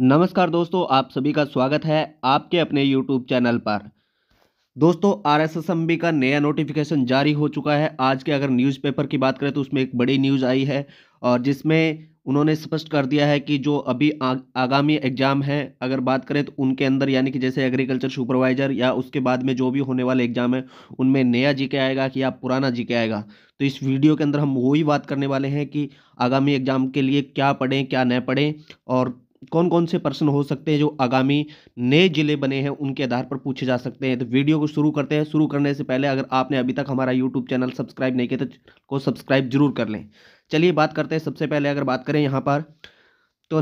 नमस्कार दोस्तों आप सभी का स्वागत है आपके अपने यूट्यूब चैनल पर दोस्तों R S S M B का नया नोटिफिकेशन जारी हो चुका है आज के अगर न्यूज़पेपर की बात करें तो उसमें एक बड़ी न्यूज़ आई है और जिसमें उन्होंने स्पष्ट कर दिया है कि जो अभी आगामी एग्ज़ाम हैं अगर बात करें तो उनके अंदर यानी कि जैसे एग्रीकल्चर सुपरवाइज़र या उसके बाद में जो भी होने वाले एग्ज़ाम हैं उनमें नया जी के आएगा कि या पुराना जी के आएगा तो इस वीडियो के अंदर हम वही बात करने वाले हैं कि आगामी एग्ज़ाम के लिए क्या पढ़ें क्या न पढ़ें और कौन कौन से पर्सन हो सकते हैं जो आगामी नए जिले बने हैं उनके आधार पर पूछे जा सकते हैं तो वीडियो को शुरू करते हैं शुरू करने से पहले अगर आपने अभी तक हमारा यूट्यूब चैनल सब्सक्राइब नहीं किया तो को सब्सक्राइब जरूर कर लें चलिए बात करते हैं सबसे पहले अगर बात करें यहाँ पर तो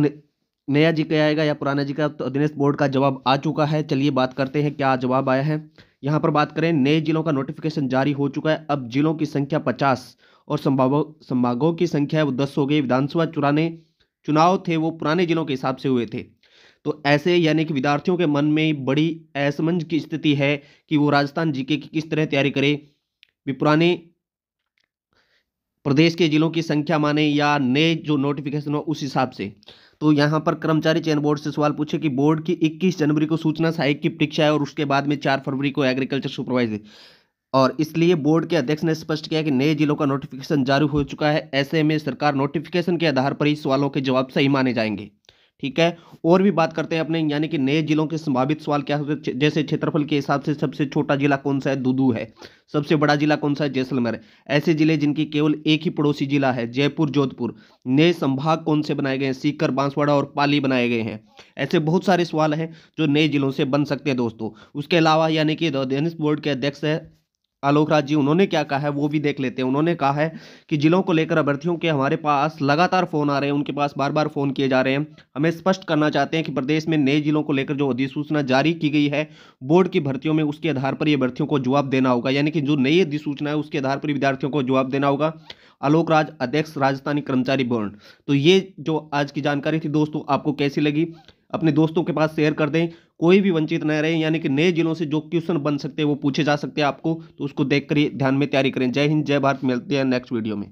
नया जी का आएगा या पुराना जी का तो दिनेश बोर्ड का जवाब आ चुका है चलिए बात करते हैं क्या जवाब आया है यहाँ पर बात करें नए जिलों का नोटिफिकेशन जारी हो चुका है अब जिलों की संख्या पचास और संभागों संभागों की संख्या है वो दस हो गई विधानसभा चुनाने चुनाव थे वो पुराने जिलों के हिसाब से हुए थे तो ऐसे यानी कि विद्यार्थियों के मन में बड़ी असमंज की स्थिति है कि वो राजस्थान जीके की किस तरह तैयारी करे भी पुराने प्रदेश के जिलों की संख्या माने या नए जो नोटिफिकेशन हो उस हिसाब से तो यहाँ पर कर्मचारी चयन बोर्ड से सवाल पूछे कि बोर्ड की 21 जनवरी को सूचना सहायक की परीक्षा है और उसके बाद में 4 फरवरी को एग्रीकल्चर सुपरवाइजर और इसलिए बोर्ड के अध्यक्ष ने स्पष्ट किया कि नए जिलों का नोटिफिकेशन जारी हो चुका है ऐसे में सरकार नोटिफिकेशन के आधार पर ही सवालों के जवाब सही माने जाएंगे ठीक है और भी बात करते हैं अपने यानी कि नए जिलों के संभावित सवाल क्या होते जैसे क्षेत्रफल के हिसाब से सबसे छोटा जिला कौन सा है दुदू है सबसे बड़ा जिला कौन सा है जैसलमेर ऐसे जिले जिनकी केवल एक ही पड़ोसी जिला है जयपुर जोधपुर नए संभाग कौन से बनाए गए हैं सीकर बांसवाड़ा और पाली बनाए गए हैं ऐसे बहुत सारे सवाल हैं जो नए जिलों से बन सकते हैं दोस्तों उसके अलावा यानी कि बोर्ड के अध्यक्ष है आलोक राज जी उन्होंने क्या कहा है वो भी देख लेते हैं उन्होंने कहा है कि जिलों को लेकर अभ्यर्थियों के हमारे पास लगातार फ़ोन आ रहे हैं उनके पास बार बार फ़ोन किए जा रहे हैं हमें स्पष्ट करना चाहते हैं कि प्रदेश में नए जिलों को लेकर जो अधिसूचना जारी की गई है बोर्ड की भर्तियों में उसके आधार पर ये अभ्यर्थियों को जवाब देना होगा यानी कि जो नई अधिसूचना है उसके आधार पर विद्यार्थियों को जवाब देना होगा आलोक राज अध्यक्ष राजस्थानी कर्मचारी बोर्ड तो ये जो आज की जानकारी थी दोस्तों आपको कैसी लगी अपने दोस्तों के पास शेयर कर दें कोई भी वंचित न रहे यानी कि नए जिलों से जो क्वेश्चन बन सकते हैं वो पूछे जा सकते हैं आपको तो उसको देख कर ध्यान में तैयारी करें जय हिंद जय भारत मिलते हैं नेक्स्ट वीडियो में